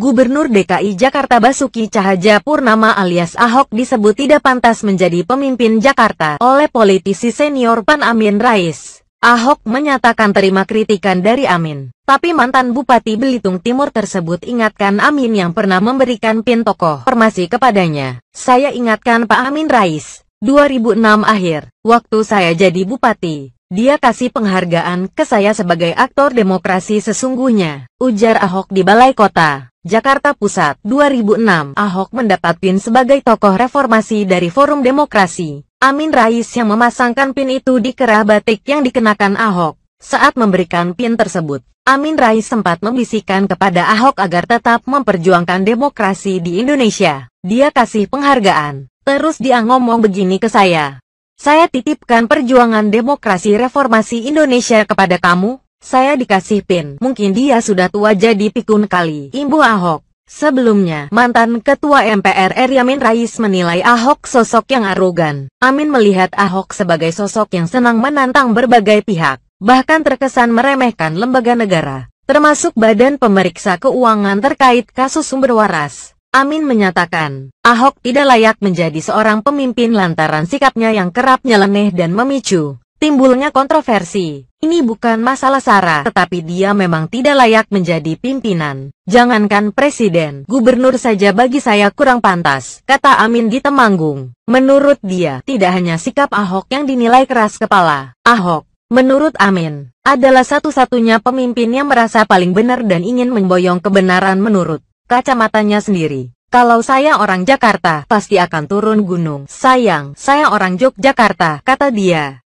Gubernur DKI Jakarta Basuki Cahaja Purnama alias Ahok disebut tidak pantas menjadi pemimpin Jakarta oleh politisi senior Pan Amin Rais. Ahok menyatakan terima kritikan dari Amin, tapi mantan Bupati Belitung Timur tersebut ingatkan Amin yang pernah memberikan pin tokoh formasi kepadanya. Saya ingatkan Pak Amin Rais, 2006 akhir, waktu saya jadi Bupati, dia kasih penghargaan ke saya sebagai aktor demokrasi sesungguhnya, ujar Ahok di Balai Kota, Jakarta Pusat. 2006, Ahok mendapat pin sebagai tokoh reformasi dari Forum Demokrasi. Amin Rais yang memasangkan pin itu di kerah batik yang dikenakan Ahok. Saat memberikan pin tersebut, Amin Rais sempat membisikkan kepada Ahok agar tetap memperjuangkan demokrasi di Indonesia. Dia kasih penghargaan. Terus dia ngomong begini ke saya, saya titipkan perjuangan demokrasi reformasi Indonesia kepada kamu, saya dikasih pin. Mungkin dia sudah tua jadi pikun kali. Ibu Ahok. Sebelumnya, mantan Ketua MPR Yamin Rais menilai Ahok sosok yang arogan. Amin melihat Ahok sebagai sosok yang senang menantang berbagai pihak, bahkan terkesan meremehkan lembaga negara, termasuk Badan Pemeriksa Keuangan terkait kasus sumber waras. Amin menyatakan, Ahok tidak layak menjadi seorang pemimpin lantaran sikapnya yang kerap nyeleneh dan memicu timbulnya kontroversi. Ini bukan masalah Sarah, tetapi dia memang tidak layak menjadi pimpinan. Jangankan presiden, gubernur saja bagi saya kurang pantas, kata Amin di Temanggung. Menurut dia, tidak hanya sikap Ahok yang dinilai keras kepala. Ahok, menurut Amin, adalah satu-satunya pemimpin yang merasa paling benar dan ingin memboyong kebenaran menurut kacamatanya sendiri. Kalau saya orang Jakarta, pasti akan turun gunung. Sayang, saya orang Yogyakarta, kata dia.